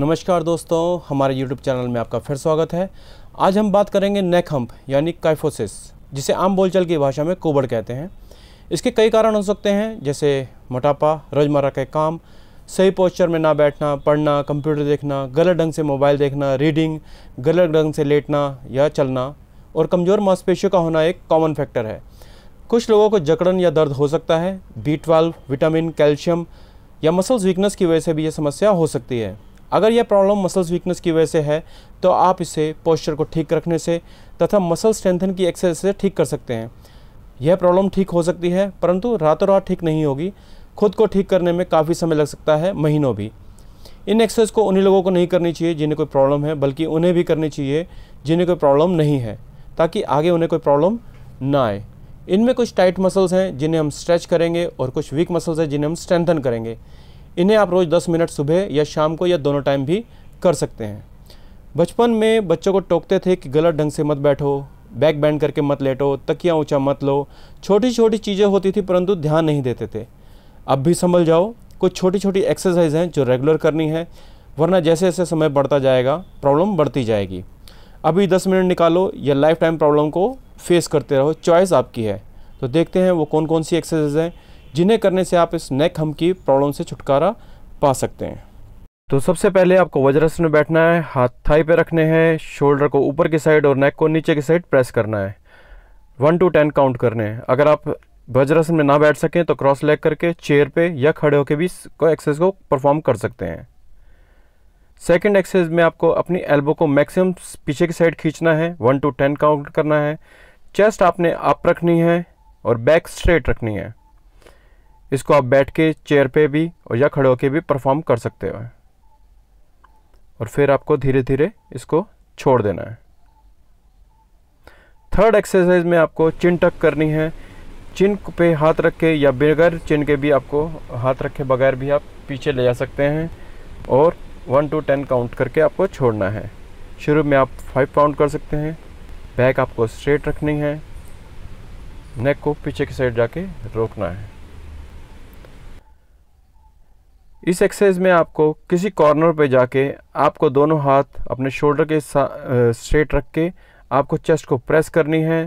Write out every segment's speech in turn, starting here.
नमस्कार दोस्तों हमारे YouTube चैनल में आपका फिर स्वागत है आज हम बात करेंगे नेक हम्प यानी काइफोसिस जिसे आम बोलचाल की भाषा में कोबड़ कहते हैं इसके कई कारण हो सकते हैं जैसे मोटापा रोजमर्रा के काम सही पोस्चर में ना बैठना पढ़ना कंप्यूटर देखना गलत ढंग से मोबाइल देखना रीडिंग गलत ढंग से लेटना या चलना और कमज़ोर मांसपेशियों का होना एक कॉमन फैक्टर है कुछ लोगों को जकड़न या दर्द हो सकता है बी ट्वेल्व विटामिन कैल्शियम या मसल्स वीकनेस की वजह से भी ये समस्या हो सकती है अगर यह प्रॉब्लम मसल्स वीकनेस की वजह से है तो आप इसे पोस्चर को ठीक रखने से तथा मसल स्ट्रेंथन की एक्सरसाइज से ठीक कर सकते हैं यह प्रॉब्लम ठीक हो सकती है परंतु रातों रात ठीक नहीं होगी खुद को ठीक करने में काफ़ी समय लग सकता है महीनों भी इन एक्सरसाइज को उन्हीं लोगों को नहीं करनी चाहिए जिन्हें कोई प्रॉब्लम है बल्कि उन्हें भी करनी चाहिए जिन्हें कोई प्रॉब्लम नहीं है ताकि आगे उन्हें कोई प्रॉब्लम ना आए इनमें कुछ टाइट मसल्स हैं जिन्हें हम स्ट्रेच करेंगे और कुछ वीक मसल्स हैं जिन्हें हम स्ट्रेंथन करेंगे इन्हें आप रोज़ दस मिनट सुबह या शाम को या दोनों टाइम भी कर सकते हैं बचपन में बच्चों को टोकते थे कि गलत ढंग से मत बैठो बैक बैंड करके मत लेटो तकिया ऊंचा मत लो छोटी छोटी चीज़ें होती थी परंतु ध्यान नहीं देते थे अब भी संभल जाओ कुछ छोटी छोटी एक्सरसाइज हैं जो रेगुलर करनी है वरना जैसे जैसे समय बढ़ता जाएगा प्रॉब्लम बढ़ती जाएगी अभी दस मिनट निकालो या लाइफ टाइम प्रॉब्लम को फेस करते रहो चॉइस आपकी है तो देखते हैं वो कौन कौन सी एक्सरसाइज हैं जिन्हें करने से आप इस नेक हम की प्रॉब्लम से छुटकारा पा सकते हैं तो सबसे पहले आपको वज्रासन में बैठना है हाथ थाई पे रखने हैं शोल्डर को ऊपर की साइड और नेक को नीचे की साइड प्रेस करना है वन टू टेन काउंट करने हैं अगर आप वज्रासन में ना बैठ सकें तो क्रॉस लेग करके चेयर पे या खड़े होकर भी को एक्सरसाइज को परफॉर्म कर सकते हैं सेकंड एक्सरसाइज में आपको अपनी एल्बो को मैक्सिमम पीछे की साइड खींचना है वन टू टेन काउंट करना है चेस्ट आपने अप रखनी है और बैक स्ट्रेट रखनी है इसको आप बैठ के चेयर पे भी और या खड़े होकर भी परफॉर्म कर सकते हो और फिर आपको धीरे धीरे इसको छोड़ देना है थर्ड एक्सरसाइज में आपको चिन टक करनी है चिन पे हाथ रख के या बगैर चिन के भी आपको हाथ रखे बगैर भी आप पीछे ले जा सकते हैं और वन टू टेन काउंट करके आपको छोड़ना है शुरू में आप फाइव काउंट कर सकते हैं बैक आपको स्ट्रेट रखनी है नेक को पीछे की साइड जाके रोकना है इस एक्सरसाइज में आपको किसी कॉर्नर पे जाके आपको दोनों हाथ अपने शोल्डर के स्ट्रेट रख के आपको चेस्ट को प्रेस करनी है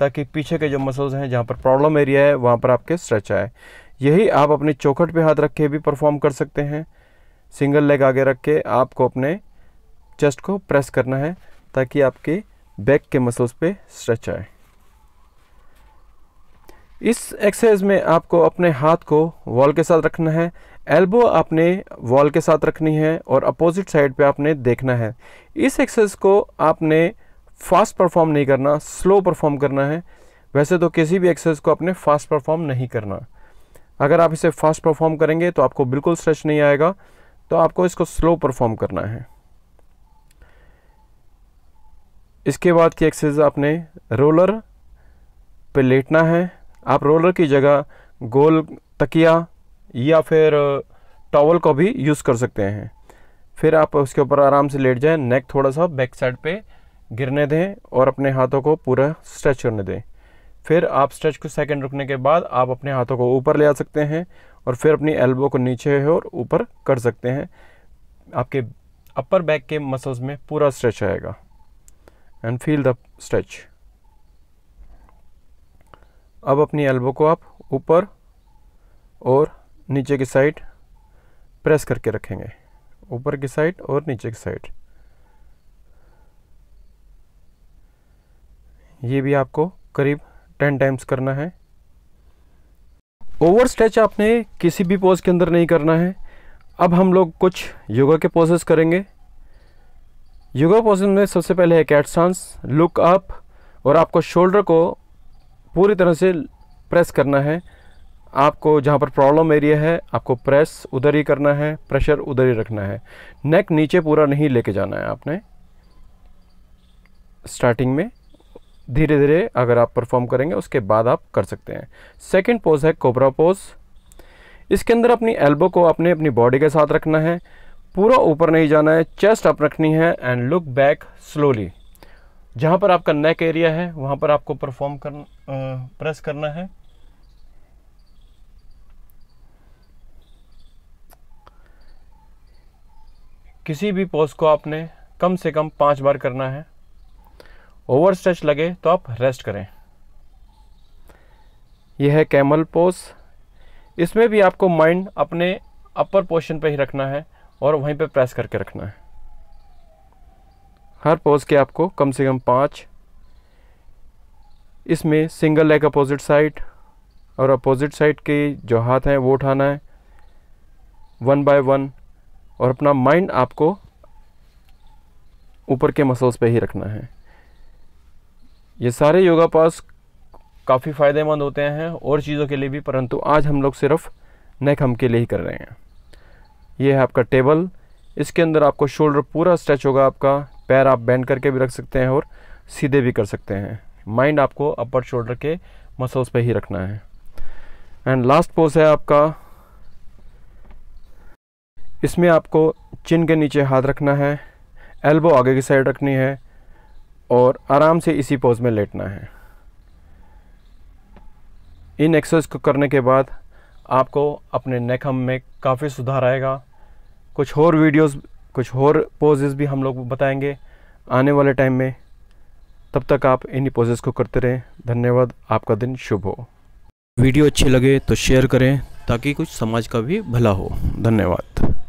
ताकि पीछे के जो मसल्स हैं जहाँ पर प्रॉब्लम एरिया है वहाँ पर आपके स्ट्रेच आए यही आप अपने चौखट पे हाथ रख के भी परफॉर्म कर सकते हैं सिंगल लेग आगे रख के आपको अपने चेस्ट को प्रेस करना है ताकि आपके बैक के मसल्स पे स्ट्रेच आए इस एक्सरसाइज में आपको अपने हाथ को वॉल के साथ रखना है एल्बो आपने वॉल के साथ रखनी है और अपोजिट साइड पे आपने देखना है इस एक्सरसाइज को आपने फास्ट परफॉर्म नहीं करना स्लो परफॉर्म करना है वैसे तो किसी भी एक्सरसाइज को आपने फास्ट परफॉर्म नहीं करना अगर आप इसे फास्ट परफॉर्म करेंगे तो आपको बिल्कुल स्ट्रेच नहीं आएगा तो आपको इसको स्लो परफॉर्म करना है इसके बाद की एक्सरसाइज आपने रोलर पे लेटना है आप रोलर की जगह गोल तकिया या फिर टॉवल को भी यूज़ कर सकते हैं फिर आप उसके ऊपर आराम से लेट जाएं नेक थोड़ा सा बैक साइड पे गिरने दें और अपने हाथों को पूरा स्ट्रेच करने दें फिर आप स्ट्रेच को सेकंड रुकने के बाद आप अपने हाथों को ऊपर ले आ सकते हैं और फिर अपनी एल्बो को नीचे और ऊपर कर सकते हैं आपके अपर बैक के मसल्स में पूरा स्ट्रेच आएगा एंड फील द स्ट्रेच अब अपनी एल्बो को आप ऊपर और नीचे की साइड प्रेस करके रखेंगे ऊपर की साइड और नीचे की साइड ये भी आपको करीब टेन टाइम्स करना है ओवर स्ट्रेच आपने किसी भी पोज के अंदर नहीं करना है अब हम लोग कुछ योगा के पोजेस करेंगे योगा पोज में सबसे पहले है कैट सांस लुक अप और आपको शोल्डर को पूरी तरह से प्रेस करना है आपको जहाँ पर प्रॉब्लम एरिया है आपको प्रेस उधर ही करना है प्रेशर उधर ही रखना है नेक नीचे पूरा नहीं लेके जाना है आपने स्टार्टिंग में धीरे धीरे अगर आप परफॉर्म करेंगे उसके बाद आप कर सकते हैं सेकंड पोज है कोबरा पोज इसके अंदर अपनी एल्बो को आपने अपनी बॉडी के साथ रखना है पूरा ऊपर नहीं जाना है चेस्ट अप रखनी है एंड लुक बैक स्लोली जहाँ पर आपका नेक एरिया है वहाँ पर आपको परफॉर्म कर प्रेस करना है किसी भी पोज को आपने कम से कम पाँच बार करना है ओवर स्ट्रेच लगे तो आप रेस्ट करें यह है कैमल पोज इसमें भी आपको माइंड अपने अपर पोर्शन पर ही रखना है और वहीं पर प्रेस करके रखना है हर पोज के आपको कम से कम पाँच इसमें सिंगल लेग अपोजिट साइड और अपोजिट साइड के जो हाथ हैं वो उठाना है वन बाय वन और अपना माइंड आपको ऊपर के मसल्स पे ही रखना है ये सारे योगा पास काफ़ी फ़ायदेमंद होते हैं और चीज़ों के लिए भी परंतु आज हम लोग सिर्फ नेक हम के लिए ही कर रहे हैं ये है आपका टेबल इसके अंदर आपको शोल्डर पूरा स्ट्रेच होगा आपका पैर आप बैंड करके भी रख सकते हैं और सीधे भी कर सकते हैं माइंड आपको अपर शोल्डर के मसल्स पे ही रखना है एंड लास्ट पोज है आपका इसमें आपको चिन के नीचे हाथ रखना है एल्बो आगे की साइड रखनी है और आराम से इसी पोज में लेटना है इन एक्सरसाइज को करने के बाद आपको अपने नेक हम में काफ़ी सुधार आएगा कुछ और वीडियोस कुछ और पोजेस भी हम लोग बताएंगे आने वाले टाइम में तब तक आप इन्हीं पोजेस को करते रहें धन्यवाद आपका दिन शुभ हो वीडियो अच्छी लगे तो शेयर करें ताकि कुछ समाज का भी भला हो धन्यवाद